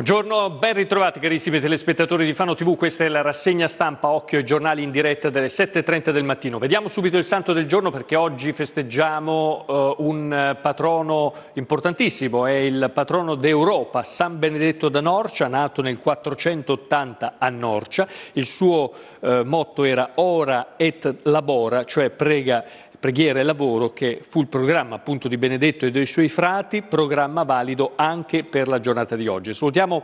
Buongiorno, ben ritrovati carissimi telespettatori di Fano TV, questa è la rassegna stampa Occhio e giornali in diretta delle 7.30 del mattino. Vediamo subito il santo del giorno perché oggi festeggiamo eh, un patrono importantissimo, è il patrono d'Europa, San Benedetto da Norcia, nato nel 480 a Norcia. Il suo eh, motto era Ora et Labora, cioè prega Preghiera e lavoro che fu il programma appunto di Benedetto e dei suoi frati, programma valido anche per la giornata di oggi. Salutiamo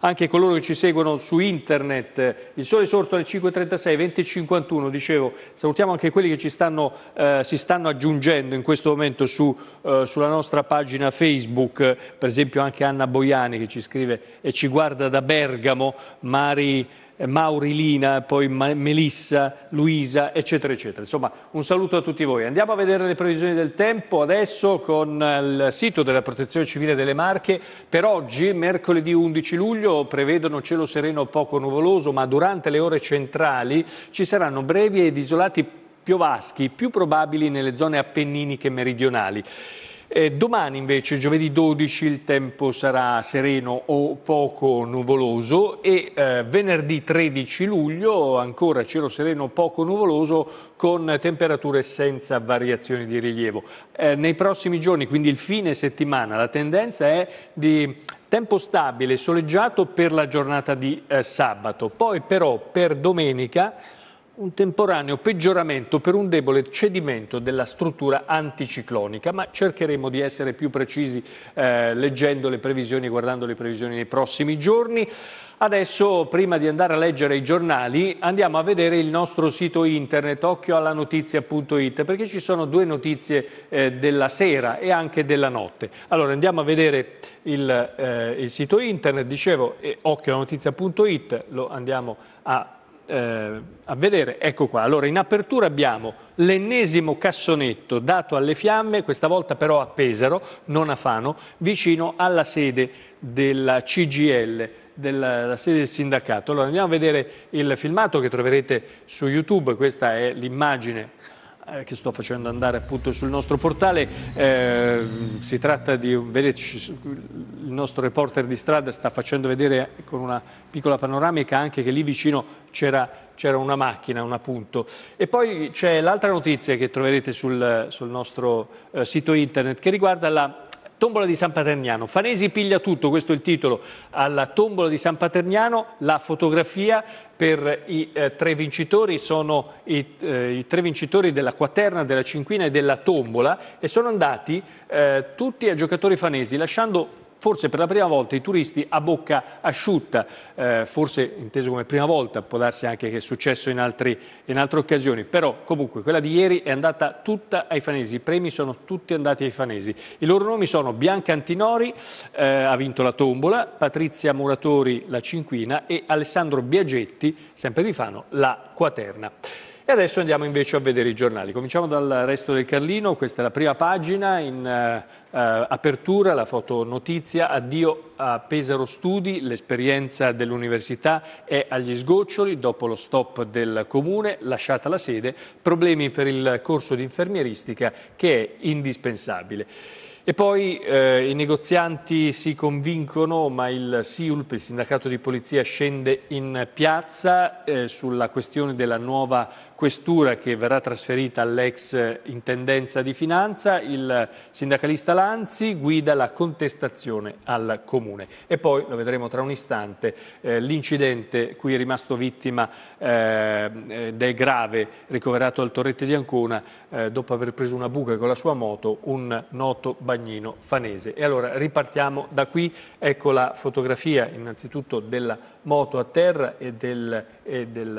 anche coloro che ci seguono su internet, il sole è sorto alle 5.36, 20.51, dicevo, salutiamo anche quelli che ci stanno, eh, si stanno aggiungendo in questo momento su, eh, sulla nostra pagina Facebook, per esempio anche Anna Boiani che ci scrive e ci guarda da Bergamo, Mari eh, Maurilina, poi Melissa, Luisa, eccetera, eccetera. Insomma, un saluto a tutti voi. Andiamo a vedere le previsioni del tempo adesso con eh, il sito della Protezione Civile delle Marche. Per oggi, mercoledì 11 luglio, prevedono cielo sereno poco nuvoloso, ma durante le ore centrali ci saranno brevi ed isolati piovaschi, più probabili nelle zone appenniniche meridionali. Eh, domani invece, giovedì 12, il tempo sarà sereno o poco nuvoloso e eh, venerdì 13 luglio ancora cielo sereno o poco nuvoloso con temperature senza variazioni di rilievo. Eh, nei prossimi giorni, quindi il fine settimana, la tendenza è di tempo stabile, soleggiato per la giornata di eh, sabato. Poi però per domenica un temporaneo peggioramento per un debole cedimento della struttura anticiclonica, ma cercheremo di essere più precisi eh, leggendo le previsioni e guardando le previsioni nei prossimi giorni. Adesso, prima di andare a leggere i giornali, andiamo a vedere il nostro sito internet occhioallanotizia.it perché ci sono due notizie eh, della sera e anche della notte. Allora, andiamo a vedere il, eh, il sito internet, dicevo, eh, occhioallanotizia.it, lo andiamo a eh, a vedere, ecco qua. Allora, in apertura abbiamo l'ennesimo cassonetto dato alle fiamme, questa volta però a Pesaro, non a Fano, vicino alla sede della CGL, della, della sede del sindacato. Allora, andiamo a vedere il filmato che troverete su YouTube, questa è l'immagine eh, che sto facendo andare appunto sul nostro portale, eh, si tratta di, vedete, il nostro reporter di strada sta facendo vedere con una piccola panoramica anche che lì vicino c'era una macchina, un appunto. E poi c'è l'altra notizia che troverete sul, sul nostro eh, sito internet che riguarda la Tombola di San Paterniano. Fanesi piglia tutto, questo è il titolo, alla Tombola di San Paterniano, la fotografia per i eh, tre vincitori, sono i, eh, i, tre vincitori della quaterna, della cinquina e della tombola e sono andati eh, tutti a giocatori fanesi, lasciando forse per la prima volta i turisti a bocca asciutta, eh, forse inteso come prima volta, può darsi anche che è successo in, altri, in, altre occasioni, però comunque quella di ieri è andata tutta ai fanesi, i premi sono tutti andati ai fanesi. I loro nomi sono Bianca Antinori, eh, ha vinto la tombola, Patrizia Muratori la cinquina e Alessandro Biagetti, sempre di Fano, la quaterna. E adesso andiamo invece a vedere i giornali. Cominciamo dal resto del Carlino, questa è la prima pagina, in eh, eh apertura la fotonotizia, addio a Pesaro Studi, l'esperienza dell'università è agli sgoccioli dopo lo stop del comune, lasciata la sede, problemi per il corso di infermieristica che è indispensabile. E poi eh, i negozianti si convincono, ma il SIULP, il sindacato di polizia, scende in piazza eh, sulla questione della nuova questura che verrà trasferita all'ex eh, intendenza di finanza. Il sindacalista Lanzi guida la contestazione al comune. E poi, lo vedremo tra un istante, eh, l'incidente cui è rimasto vittima ed eh, eh, è grave, ricoverato al torrette di Ancona, dopo aver preso una buca con la sua moto, un noto bambino Bagnino Fanese. E allora ripartiamo da qui, ecco la fotografia innanzitutto della moto a terra e del, e del,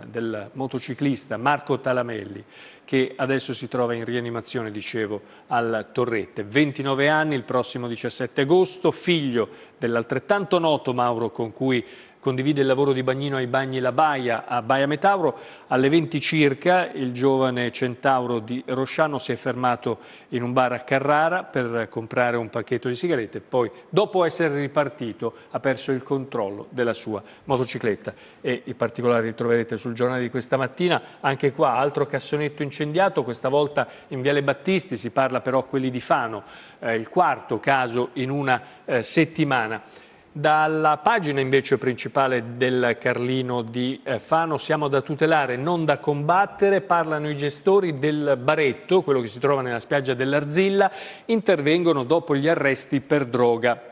eh, del motociclista Marco Talamelli che adesso si trova in rianimazione, dicevo, al Torrette. 29 anni, il prossimo 17 agosto, figlio dell'altrettanto noto Mauro con cui condivide il lavoro di Bagnino ai Bagni La Baia a Baia Metauro. Alle 20 circa il giovane centauro di Rosciano si è fermato in un bar a Carrara per comprare un pacchetto di sigarette poi, dopo essere ripartito, ha perso il controllo della sua motocicletta. E I particolari li troverete sul giornale di questa mattina. Anche qua altro cassonetto incendiato, questa volta in Viale Battisti, si parla però quelli di Fano, eh, il quarto caso in una eh, settimana. Dalla pagina invece principale del Carlino di eh, Fano siamo da tutelare, non da combattere, parlano i gestori del baretto, quello che si trova nella spiaggia dell'Arzilla, intervengono dopo gli arresti per droga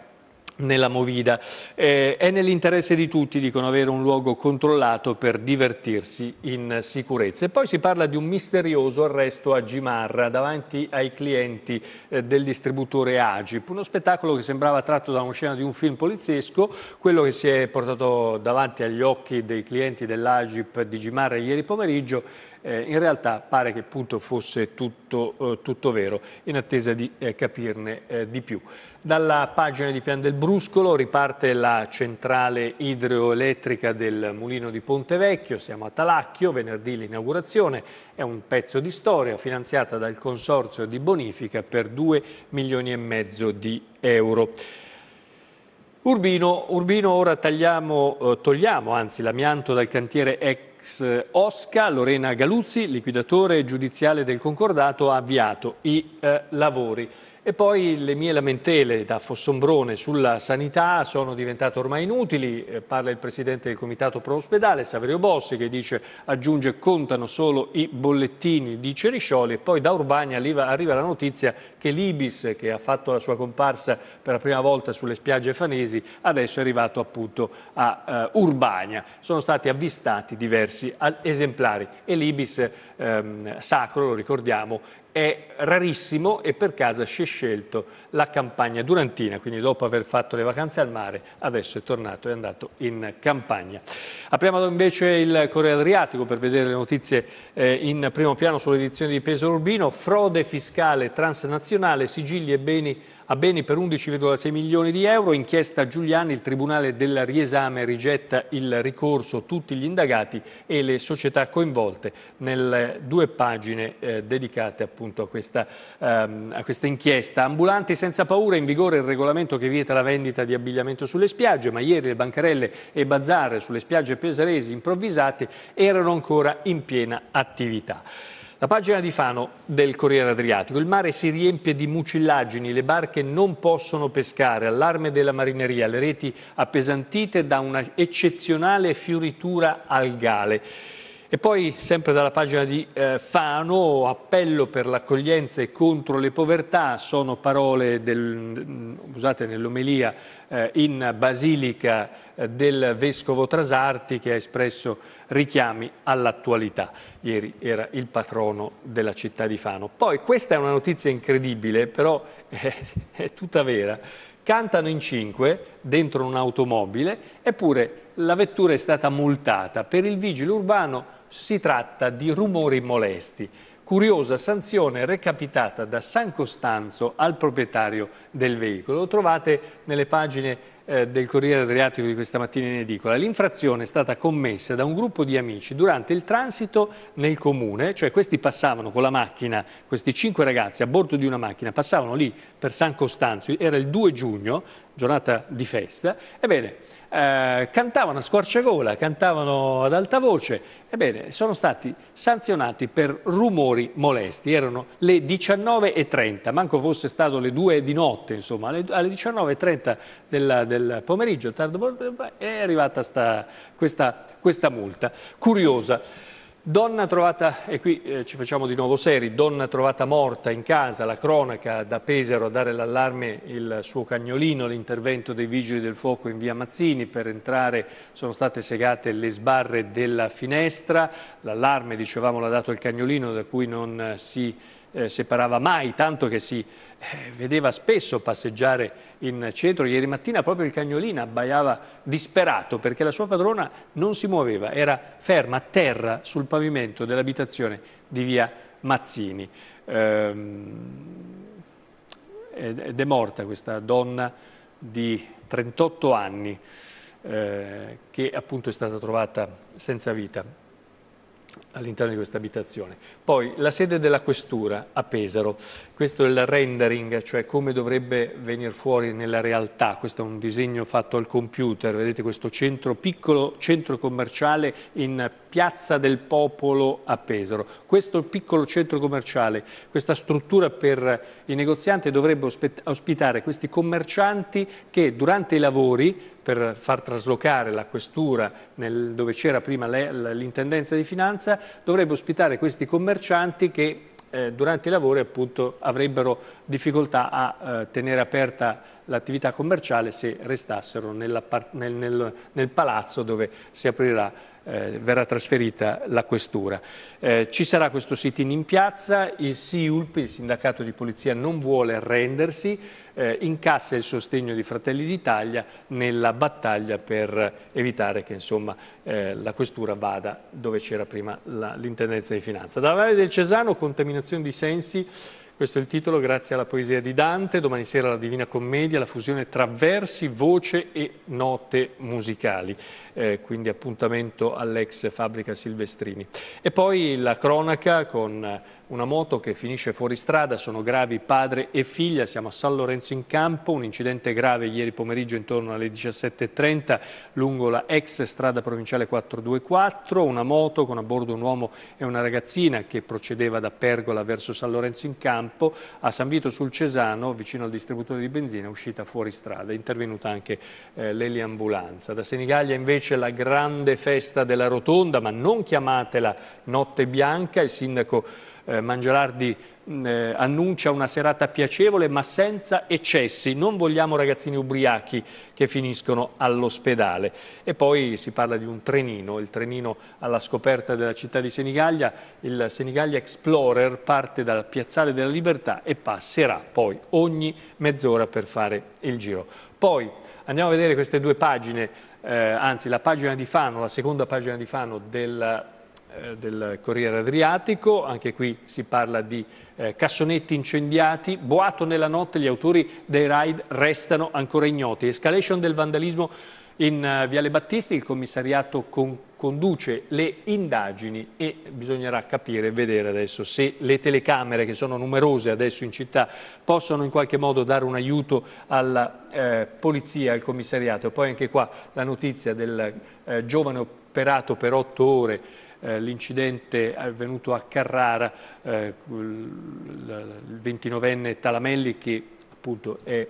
nella Movida. Eh, è nell'interesse di tutti, dicono, avere un luogo controllato per divertirsi in sicurezza. E poi si parla di un misterioso arresto a Gimarra davanti ai clienti eh, del distributore Agip, uno spettacolo che sembrava tratto da una scena di un film poliziesco, quello che si è portato davanti agli occhi dei clienti dell'Agip di Gimarra ieri pomeriggio eh, in realtà pare che appunto fosse tutto, eh, tutto vero, in attesa di eh, capirne eh, di più. Dalla pagina di Pian del Bruno Bruscolo riparte la centrale idroelettrica del mulino di Pontevecchio, siamo a Talacchio, venerdì l'inaugurazione, è un pezzo di storia finanziata dal consorzio di bonifica per 2 milioni e mezzo di euro. Urbino, Urbino ora tagliamo, eh, togliamo l'amianto dal cantiere ex Osca, Lorena Galuzzi, liquidatore giudiziale del concordato, ha avviato i eh, lavori. E poi le mie lamentele da Fossombrone sulla sanità sono diventate ormai inutili, eh, parla il presidente del comitato pro ospedale Saverio Bossi che dice aggiunge contano solo i bollettini di Ceriscioli e poi da Urbania arriva, arriva la notizia che l'Ibis che ha fatto la sua comparsa per la prima volta sulle spiagge fanesi adesso è arrivato appunto a eh, Urbania. Sono stati avvistati diversi esemplari e l'Ibis ehm, sacro, lo ricordiamo, è rarissimo e per casa si è scelto la campagna durantina, quindi dopo aver fatto le vacanze al mare adesso è tornato e è andato in campagna. Apriamo invece il Corriere Adriatico per vedere le notizie eh, in primo piano sull'edizione di Peso Urbino, frode fiscale transnazionale, sigilli e beni a beni per 11,6 milioni di euro, inchiesta Giuliani, il Tribunale del Riesame rigetta il ricorso, tutti gli indagati e le società coinvolte nelle due pagine eh, dedicate appunto appunto a questa, ehm, a questa inchiesta. Ambulanti senza paura, in vigore il regolamento che vieta la vendita di abbigliamento sulle spiagge, ma ieri le bancarelle e bazar sulle spiagge pesaresi improvvisate erano ancora in piena attività. La pagina di Fano del Corriere Adriatico. Il mare si riempie di mucillaggini, le barche non possono pescare, allarme della marineria, le reti appesantite da una eccezionale fioritura algale. E poi, sempre dalla pagina di eh, Fano, appello per l'accoglienza e contro le povertà, sono parole del, mm, usate nell'omelia eh, in Basilica eh, del Vescovo Trasarti che ha espresso richiami all'attualità. Ieri era il patrono della città di Fano. Poi, questa è una notizia incredibile, però è tutta vera. Cantano in cinque dentro un'automobile, eppure la vettura è stata multata. Per il vigile urbano si tratta di rumori molesti, curiosa sanzione recapitata da San Costanzo al proprietario del veicolo. Lo trovate nelle pagine eh, del Corriere Adriatico di questa mattina in edicola. L'infrazione è stata commessa da un gruppo di amici durante il transito nel comune, cioè questi passavano con la macchina, questi cinque ragazzi a bordo di una macchina, passavano lì per San Costanzo, era il 2 giugno, giornata di festa. Ebbene, eh, cantavano a squarciagola, cantavano ad alta voce, ebbene sono stati sanzionati per rumori molesti, erano le 19.30, manco fosse stato le 2 di notte, insomma, alle, 19.30 del, del pomeriggio, tardo, è arrivata sta, questa, questa multa. Curiosa. Donna trovata, e qui eh, ci facciamo di nuovo seri, donna trovata morta in casa, la cronaca da Pesaro a dare l'allarme il suo cagnolino, l'intervento dei vigili del fuoco in via Mazzini, per entrare sono state segate le sbarre della finestra, l'allarme dicevamo l'ha dato il cagnolino da cui non eh, si eh, separava mai, tanto che si eh, vedeva spesso passeggiare in centro. Ieri mattina proprio il cagnolino abbaiava disperato perché la sua padrona non si muoveva, era ferma a terra sul pavimento pavimento dell'abitazione di via Mazzini. Ehm, ed è morta questa donna di 38 anni eh, che appunto è stata trovata senza vita all'interno di questa abitazione. Poi la sede della questura a Pesaro, questo è il rendering, cioè come dovrebbe venire fuori nella realtà, questo è un disegno fatto al computer, vedete questo centro, piccolo centro commerciale in Piazza del Popolo a Pesaro. Questo piccolo centro commerciale, questa struttura per i negozianti dovrebbe ospitare questi commercianti che durante i lavori per far traslocare la questura nel, dove c'era prima l'intendenza di finanza, dovrebbe ospitare questi commercianti che eh, durante i lavori appunto, avrebbero difficoltà a eh, tenere aperta l'attività commerciale se restassero nel, nel, nel palazzo dove si aprirà eh, verrà trasferita la questura. Eh, ci sarà questo sit-in in piazza, il SIULP, il sindacato di polizia, non vuole arrendersi, eh, incassa il sostegno di Fratelli d'Italia nella battaglia per evitare che insomma, eh, la questura vada dove c'era prima l'intendenza di finanza. Dalla Valle del Cesano, contaminazione di sensi, questo è il titolo, grazie alla poesia di Dante, domani sera la Divina Commedia, la fusione tra versi, voce e note musicali eh, quindi appuntamento all'ex fabbrica Silvestrini. E poi la cronaca con una moto che finisce fuori strada, sono gravi padre e figlia, siamo a San Lorenzo in campo, un incidente grave ieri pomeriggio intorno alle 17.30 lungo la ex strada provinciale 424, una moto con a bordo un uomo e una ragazzina che procedeva da Pergola verso San Lorenzo in campo, a San Vito sul Cesano, vicino al distributore di benzina, uscita fuori strada, è intervenuta anche eh, l'eliambulanza. Da Senigallia invece invece la grande festa della Rotonda, ma non chiamatela Notte Bianca. Il sindaco eh, Mangialardi eh, annuncia una serata piacevole ma senza eccessi. Non vogliamo ragazzini ubriachi che finiscono all'ospedale. E poi si parla di un trenino, il trenino alla scoperta della città di Senigallia. Il Senigallia Explorer parte dal Piazzale della Libertà e passerà poi ogni mezz'ora per fare il giro. Poi andiamo a vedere queste due pagine eh, anzi la pagina di Fano, la seconda pagina di Fano del, eh, del Corriere Adriatico, anche qui si parla di eh, cassonetti incendiati, boato nella notte, gli autori dei raid restano ancora ignoti, escalation del vandalismo in eh, Viale Battisti, il commissariato concorso conduce le indagini e bisognerà capire e vedere adesso se le telecamere che sono numerose adesso in città possono in qualche modo dare un aiuto alla eh, polizia, al commissariato. Poi anche qua la notizia del eh, giovane operato per otto ore eh, l'incidente avvenuto a Carrara, eh, il 29enne Talamelli che appunto è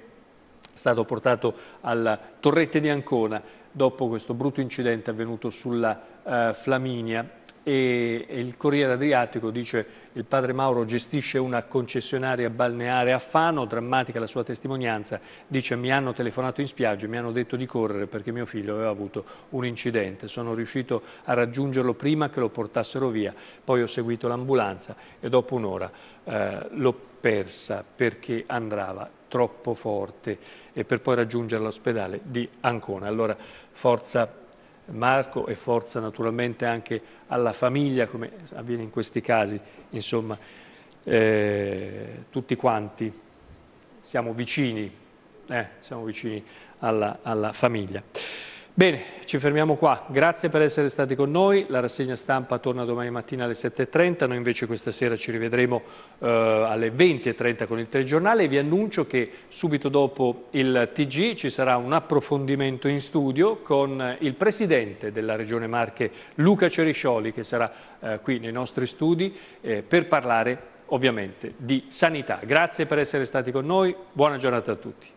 stato portato alla Torrette di Ancona dopo questo brutto incidente avvenuto sulla eh, Flaminia e, il Corriere Adriatico dice il padre Mauro gestisce una concessionaria balneare a Fano, drammatica la sua testimonianza, dice mi hanno telefonato in spiaggia, e mi hanno detto di correre perché mio figlio aveva avuto un incidente, sono riuscito a raggiungerlo prima che lo portassero via, poi ho seguito l'ambulanza e dopo un'ora eh, l'ho persa perché andava troppo forte e per poi raggiungere l'ospedale di Ancona. Allora forza Marco e forza naturalmente anche alla famiglia, come avviene in questi casi, insomma, eh, tutti quanti siamo vicini, eh, siamo vicini alla, alla famiglia. Bene, ci fermiamo qua. Grazie per essere stati con noi. La rassegna stampa torna domani mattina alle 7.30. Noi invece questa sera ci rivedremo eh, alle 20.30 con il telegiornale. Vi annuncio che subito dopo il TG ci sarà un approfondimento in studio con eh, il presidente della Regione Marche, Luca Ceriscioli, che sarà eh, qui nei nostri studi eh, per parlare ovviamente di sanità. Grazie per essere stati con noi. Buona giornata a tutti.